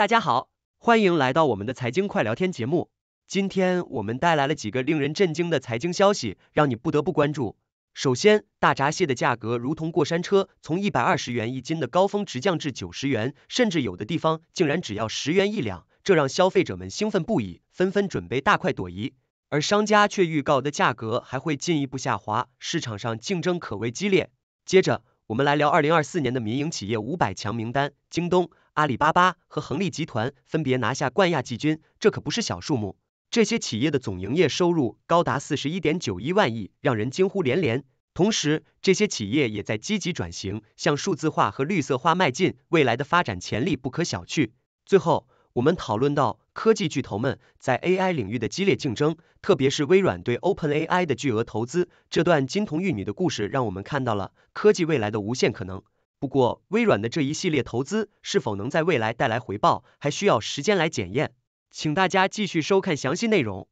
大家好，欢迎来到我们的财经快聊天节目。今天我们带来了几个令人震惊的财经消息，让你不得不关注。首先，大闸蟹的价格如同过山车，从一百二十元一斤的高峰直降至九十元，甚至有的地方竟然只要十元一两，这让消费者们兴奋不已，纷纷准备大快朵颐。而商家却预告的价格还会进一步下滑，市场上竞争可谓激烈。接着，我们来聊二零二四年的民营企业五百强名单，京东、阿里巴巴和恒力集团分别拿下冠亚季军，这可不是小数目。这些企业的总营业收入高达四十一点九一万亿，让人惊呼连连。同时，这些企业也在积极转型，向数字化和绿色化迈进，未来的发展潜力不可小觑。最后，我们讨论到。科技巨头们在 AI 领域的激烈竞争，特别是微软对 OpenAI 的巨额投资，这段金童玉女的故事让我们看到了科技未来的无限可能。不过，微软的这一系列投资是否能在未来带来回报，还需要时间来检验。请大家继续收看详细内容。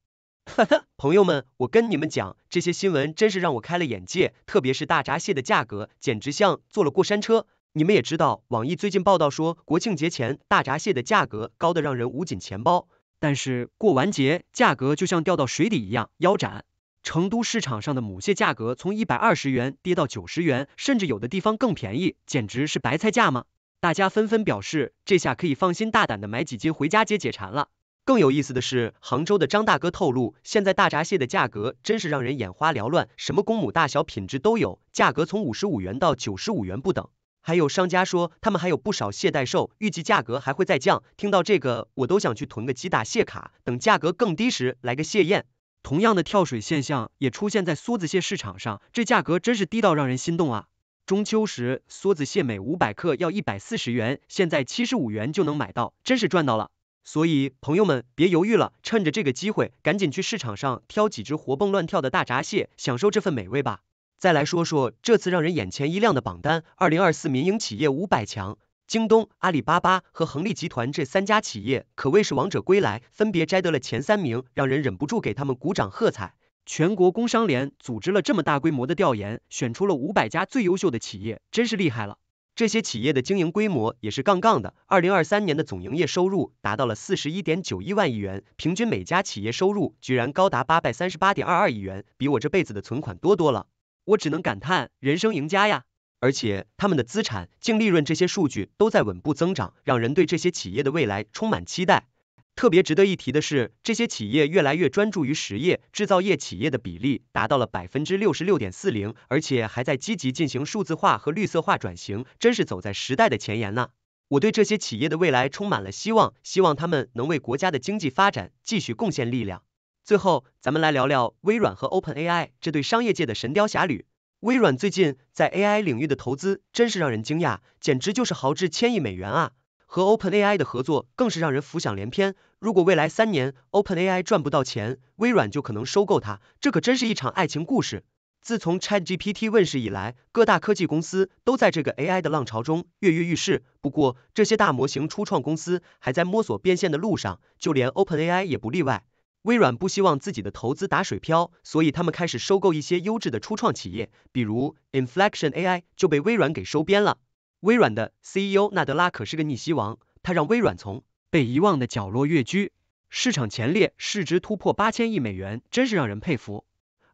朋友们，我跟你们讲，这些新闻真是让我开了眼界，特别是大闸蟹的价格，简直像坐了过山车。你们也知道，网易最近报道说国庆节前大闸蟹的价格高的让人捂紧钱包，但是过完节价格就像掉到水底一样腰斩。成都市场上的母蟹价格从一百二十元跌到九十元，甚至有的地方更便宜，简直是白菜价吗？大家纷纷表示，这下可以放心大胆的买几斤回家解解馋了。更有意思的是，杭州的张大哥透露，现在大闸蟹的价格真是让人眼花缭乱，什么公母、大小、品质都有，价格从五十五元到九十五元不等。还有商家说，他们还有不少蟹待售，预计价格还会再降。听到这个，我都想去囤个几打蟹卡，等价格更低时来个蟹宴。同样的跳水现象也出现在梭子蟹市场上，这价格真是低到让人心动啊！中秋时，梭子蟹每五百克要一百四十元，现在七十五元就能买到，真是赚到了。所以，朋友们别犹豫了，趁着这个机会，赶紧去市场上挑几只活蹦乱跳的大闸蟹，享受这份美味吧！再来说说这次让人眼前一亮的榜单，二零二四民营企业五百强，京东、阿里巴巴和恒力集团这三家企业可谓是王者归来，分别摘得了前三名，让人忍不住给他们鼓掌喝彩。全国工商联组织了这么大规模的调研，选出了五百家最优秀的企业，真是厉害了。这些企业的经营规模也是杠杠的，二零二三年的总营业收入达到了四十一点九一万亿元，平均每家企业收入居然高达八百三十八点二二亿元，比我这辈子的存款多多了。我只能感叹人生赢家呀！而且他们的资产、净利润这些数据都在稳步增长，让人对这些企业的未来充满期待。特别值得一提的是，这些企业越来越专注于实业、制造业企业的比例达到了百分之六十六点四零，而且还在积极进行数字化和绿色化转型，真是走在时代的前沿呢！我对这些企业的未来充满了希望，希望他们能为国家的经济发展继续贡献力量。最后，咱们来聊聊微软和 Open AI 这对商业界的神雕侠侣。微软最近在 AI 领域的投资真是让人惊讶，简直就是豪掷千亿美元啊！和 Open AI 的合作更是让人浮想联翩。如果未来三年 Open AI 赚不到钱，微软就可能收购它，这可真是一场爱情故事。自从 Chat GPT 问世以来，各大科技公司都在这个 AI 的浪潮中跃跃欲试。不过，这些大模型初创公司还在摸索变现的路上，就连 Open AI 也不例外。微软不希望自己的投资打水漂，所以他们开始收购一些优质的初创企业，比如 i n f l e c t i o n AI 就被微软给收编了。微软的 CEO 纳德拉可是个逆袭王，他让微软从被遗忘的角落跃居市场前列，市值突破八千亿美元，真是让人佩服。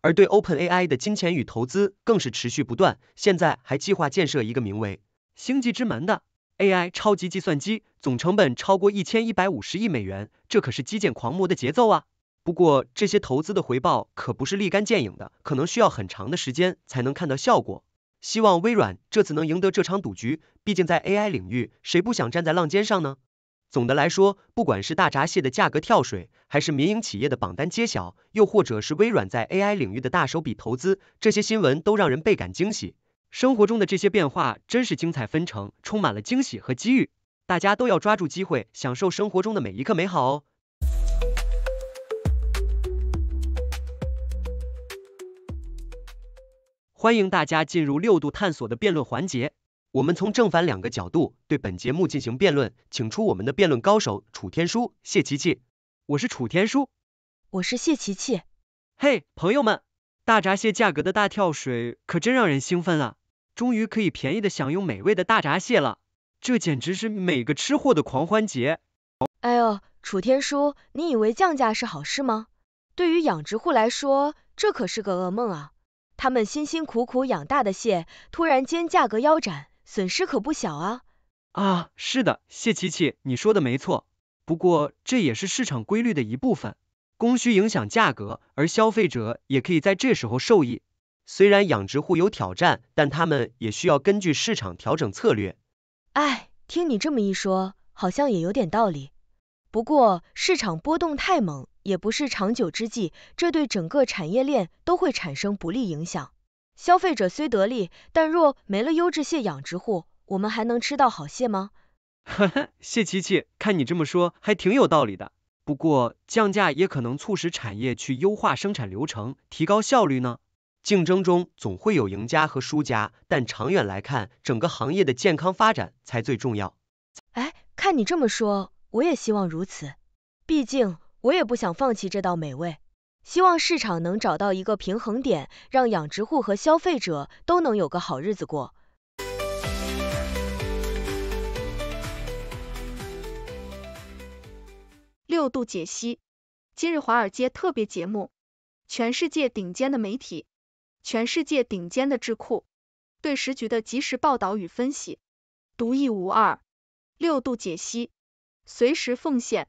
而对 Open AI 的金钱与投资更是持续不断，现在还计划建设一个名为星际之门的 AI 超级计算机，总成本超过一千一百五十亿美元，这可是基建狂魔的节奏啊！不过，这些投资的回报可不是立竿见影的，可能需要很长的时间才能看到效果。希望微软这次能赢得这场赌局，毕竟在 AI 领域，谁不想站在浪尖上呢？总的来说，不管是大闸蟹的价格跳水，还是民营企业的榜单揭晓，又或者是微软在 AI 领域的大手笔投资，这些新闻都让人倍感惊喜。生活中的这些变化真是精彩纷呈，充满了惊喜和机遇。大家都要抓住机会，享受生活中的每一刻美好哦！欢迎大家进入六度探索的辩论环节，我们从正反两个角度对本节目进行辩论，请出我们的辩论高手楚天舒、谢琪琪。我是楚天舒，我是谢琪琪。嘿，朋友们，大闸蟹价格的大跳水可真让人兴奋啊！终于可以便宜的享用美味的大闸蟹了，这简直是每个吃货的狂欢节。哎呦，楚天舒，你以为降价是好事吗？对于养殖户来说，这可是个噩梦啊！他们辛辛苦苦养大的蟹，突然间价格腰斩，损失可不小啊！啊，是的，谢琪琪，你说的没错。不过这也是市场规律的一部分，供需影响价格，而消费者也可以在这时候受益。虽然养殖户有挑战，但他们也需要根据市场调整策略。哎，听你这么一说，好像也有点道理。不过市场波动太猛。也不是长久之计，这对整个产业链都会产生不利影响。消费者虽得利，但若没了优质蟹养殖户，我们还能吃到好蟹吗？呵 呵，谢琪琪，看你这么说，还挺有道理的。不过降价也可能促使产业去优化生产流程，提高效率呢。竞争中总会有赢家和输家，但长远来看，整个行业的健康发展才最重要。哎，看你这么说，我也希望如此。毕竟。我也不想放弃这道美味，希望市场能找到一个平衡点，让养殖户和消费者都能有个好日子过。六度解析，今日华尔街特别节目，全世界顶尖的媒体，全世界顶尖的智库，对时局的及时报道与分析，独一无二。六度解析，随时奉献。